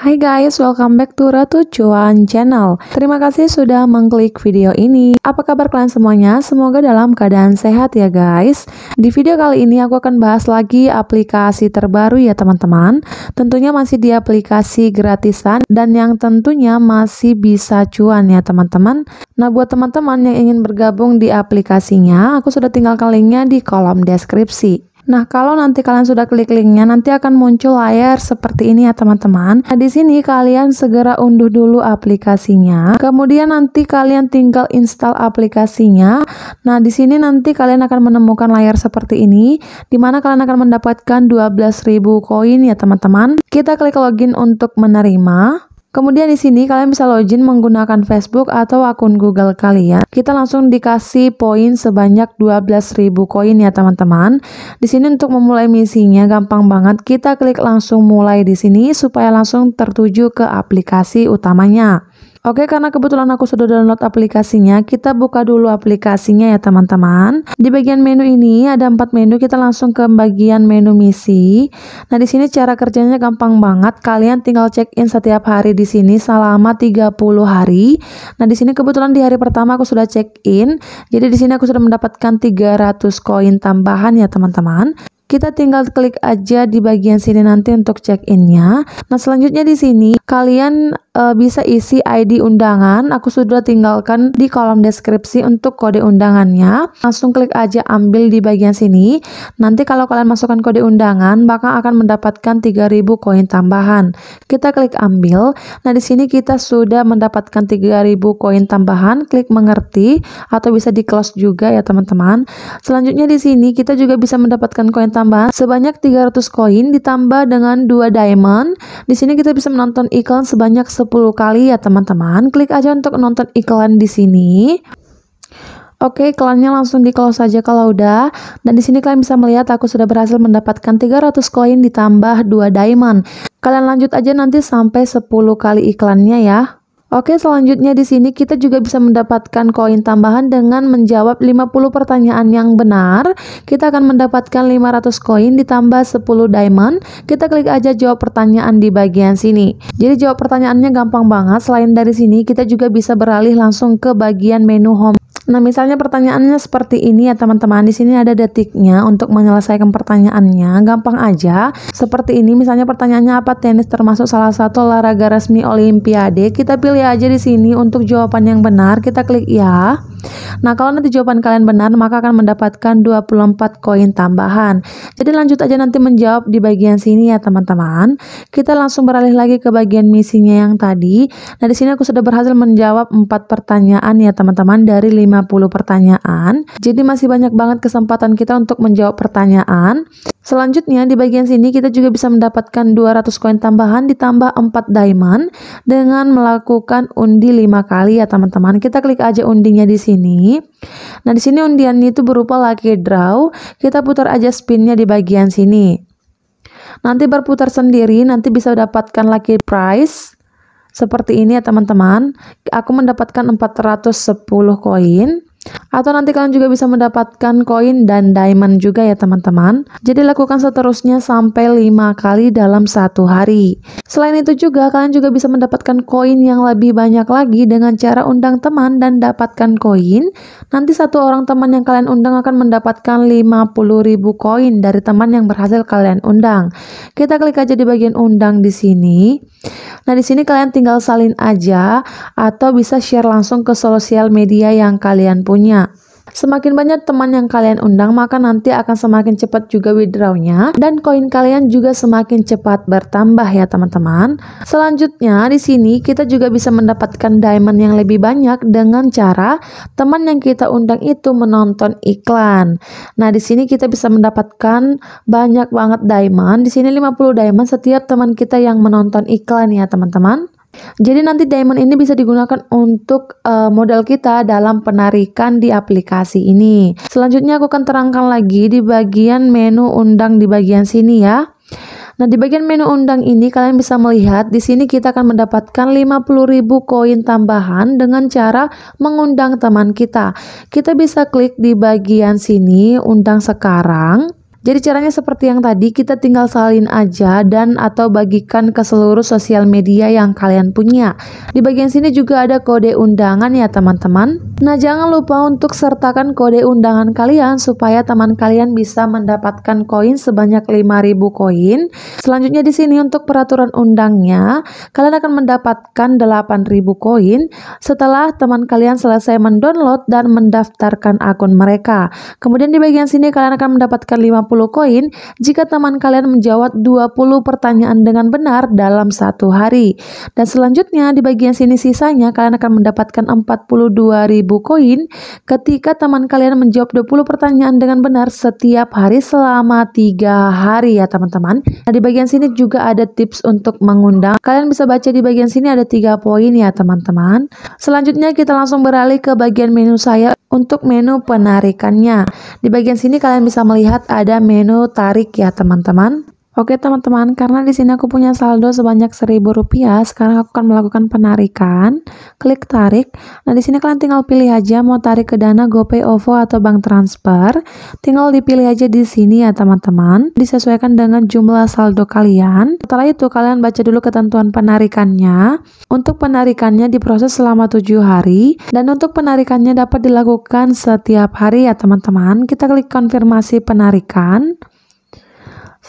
Hai guys, welcome back to Ratu Cuan Channel. Terima kasih sudah mengklik video ini. Apa kabar kalian semuanya? Semoga dalam keadaan sehat ya guys. Di video kali ini aku akan bahas lagi aplikasi terbaru ya teman-teman. Tentunya masih di aplikasi gratisan dan yang tentunya masih bisa cuan ya teman-teman. Nah buat teman-teman yang ingin bergabung di aplikasinya, aku sudah tinggalkan linknya di kolom deskripsi. Nah, kalau nanti kalian sudah klik linknya, nanti akan muncul layar seperti ini ya teman-teman. Nah, di sini kalian segera unduh dulu aplikasinya. Kemudian nanti kalian tinggal install aplikasinya. Nah, di sini nanti kalian akan menemukan layar seperti ini, di mana kalian akan mendapatkan 12.000 koin ya teman-teman. Kita klik login untuk menerima. Kemudian di sini kalian bisa login menggunakan Facebook atau akun Google kalian. Kita langsung dikasih poin sebanyak 12.000 koin ya teman-teman. Di sini untuk memulai misinya gampang banget. Kita klik langsung mulai di sini supaya langsung tertuju ke aplikasi utamanya. Oke, karena kebetulan aku sudah download aplikasinya, kita buka dulu aplikasinya ya teman-teman. Di bagian menu ini ada empat menu, kita langsung ke bagian menu misi. Nah, di sini cara kerjanya gampang banget. Kalian tinggal check in setiap hari di sini selama 30 hari. Nah, di sini kebetulan di hari pertama aku sudah check in. Jadi di sini aku sudah mendapatkan 300 koin tambahan ya teman-teman. Kita tinggal klik aja di bagian sini nanti untuk check-innya. Nah, selanjutnya di sini kalian e, bisa isi ID undangan. Aku sudah tinggalkan di kolom deskripsi untuk kode undangannya. Langsung klik aja ambil di bagian sini. Nanti kalau kalian masukkan kode undangan, maka akan mendapatkan 3000 koin tambahan. Kita klik ambil. Nah, di sini kita sudah mendapatkan 3000 koin tambahan. Klik mengerti atau bisa di-close juga ya, teman-teman. Selanjutnya di sini kita juga bisa mendapatkan koin tambahan tambahan sebanyak 300 koin ditambah dengan 2 diamond. Di sini kita bisa menonton iklan sebanyak 10 kali ya teman-teman. Klik aja untuk nonton iklan di sini. Oke, iklannya langsung di close saja kalau udah. Dan di sini kalian bisa melihat aku sudah berhasil mendapatkan 300 koin ditambah 2 diamond. Kalian lanjut aja nanti sampai 10 kali iklannya ya. Oke, selanjutnya di sini kita juga bisa mendapatkan koin tambahan dengan menjawab 50 pertanyaan yang benar. Kita akan mendapatkan 500 koin ditambah 10 diamond. Kita klik aja jawab pertanyaan di bagian sini. Jadi jawab pertanyaannya gampang banget. Selain dari sini, kita juga bisa beralih langsung ke bagian menu home Nah, misalnya pertanyaannya seperti ini ya teman-teman. Di sini ada detiknya untuk menyelesaikan pertanyaannya. Gampang aja. Seperti ini misalnya pertanyaannya apa tenis termasuk salah satu olahraga resmi olimpiade? Kita pilih aja di sini untuk jawaban yang benar kita klik ya. Nah, kalau nanti jawaban kalian benar, maka akan mendapatkan 24 koin tambahan. Jadi lanjut aja nanti menjawab di bagian sini ya, teman-teman. Kita langsung beralih lagi ke bagian misinya yang tadi. Nah, di sini aku sudah berhasil menjawab 4 pertanyaan ya, teman-teman, dari 50 pertanyaan. Jadi masih banyak banget kesempatan kita untuk menjawab pertanyaan. Selanjutnya di bagian sini kita juga bisa mendapatkan 200 koin tambahan ditambah 4 diamond dengan melakukan undi 5 kali ya teman-teman. Kita klik aja undinya di sini. Nah, di sini undiannya itu berupa lucky draw. Kita putar aja spinnya di bagian sini. Nanti berputar sendiri nanti bisa dapatkan lucky prize seperti ini ya teman-teman. Aku mendapatkan 410 koin. Atau nanti kalian juga bisa mendapatkan koin dan diamond juga ya teman-teman. Jadi lakukan seterusnya sampai 5 kali dalam satu hari. Selain itu juga kalian juga bisa mendapatkan koin yang lebih banyak lagi dengan cara undang teman dan dapatkan koin. Nanti satu orang teman yang kalian undang akan mendapatkan 50.000 koin dari teman yang berhasil kalian undang. Kita klik aja di bagian undang di sini. Nah, di sini kalian tinggal salin aja atau bisa share langsung ke sosial media yang kalian punya punya. Semakin banyak teman yang kalian undang, maka nanti akan semakin cepat juga withdrawnya dan koin kalian juga semakin cepat bertambah ya teman-teman. Selanjutnya di sini kita juga bisa mendapatkan diamond yang lebih banyak dengan cara teman yang kita undang itu menonton iklan. Nah, di sini kita bisa mendapatkan banyak banget diamond. Di sini 50 diamond setiap teman kita yang menonton iklan ya teman-teman. Jadi nanti diamond ini bisa digunakan untuk uh, modal kita dalam penarikan di aplikasi ini. Selanjutnya aku akan terangkan lagi di bagian menu undang di bagian sini ya. Nah, di bagian menu undang ini kalian bisa melihat di sini kita akan mendapatkan 50.000 koin tambahan dengan cara mengundang teman kita. Kita bisa klik di bagian sini undang sekarang. Jadi caranya seperti yang tadi, kita tinggal salin aja dan atau bagikan ke seluruh sosial media yang kalian punya. Di bagian sini juga ada kode undangan ya teman-teman. Nah jangan lupa untuk sertakan kode undangan kalian supaya teman kalian bisa mendapatkan koin sebanyak 5000 koin. Selanjutnya di sini untuk peraturan undangnya, kalian akan mendapatkan 8000 koin setelah teman kalian selesai mendownload dan mendaftarkan akun mereka. Kemudian di bagian sini kalian akan mendapatkan 50 koin jika teman kalian menjawab 20 pertanyaan dengan benar dalam satu hari. Dan selanjutnya di bagian sini sisanya kalian akan mendapatkan 42.000 koin ketika teman kalian menjawab 20 pertanyaan dengan benar setiap hari selama 3 hari ya teman-teman. Nah di bagian sini juga ada tips untuk mengundang. Kalian bisa baca di bagian sini ada 3 poin ya teman-teman. Selanjutnya kita langsung beralih ke bagian menu saya untuk menu penarikannya. Di bagian sini kalian bisa melihat ada menu tarik ya teman-teman. Oke teman-teman, karena di sini aku punya saldo sebanyak seribu rupiah, sekarang aku akan melakukan penarikan. Klik tarik. Nah di sini kalian tinggal pilih aja mau tarik ke dana GoPay, OVO atau bank transfer. Tinggal dipilih aja di sini ya teman-teman. Disesuaikan dengan jumlah saldo kalian. Setelah itu kalian baca dulu ketentuan penarikannya. Untuk penarikannya diproses selama tujuh hari dan untuk penarikannya dapat dilakukan setiap hari ya teman-teman. Kita klik konfirmasi penarikan.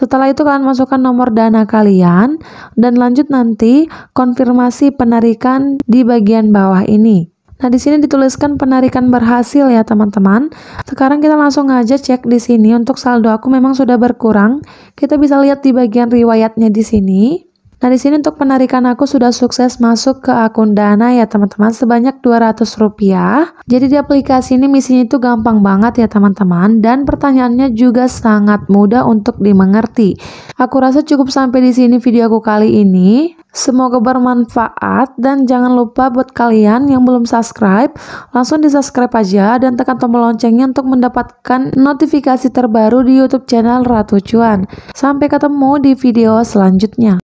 Setelah itu kalian masukkan nomor dana kalian dan lanjut nanti konfirmasi penarikan di bagian bawah ini. Nah, di sini dituliskan penarikan berhasil ya, teman-teman. Sekarang kita langsung aja cek di sini untuk saldo aku memang sudah berkurang. Kita bisa lihat di bagian riwayatnya di sini. Nah, di sini untuk penarikan aku sudah sukses masuk ke akun Dana ya, teman-teman, sebanyak rp rupiah. Jadi di aplikasi ini misinya itu gampang banget ya, teman-teman, dan pertanyaannya juga sangat mudah untuk dimengerti. Aku rasa cukup sampai di sini video aku kali ini. Semoga bermanfaat dan jangan lupa buat kalian yang belum subscribe, langsung di subscribe aja dan tekan tombol loncengnya untuk mendapatkan notifikasi terbaru di YouTube channel Ratu Cuan. Sampai ketemu di video selanjutnya.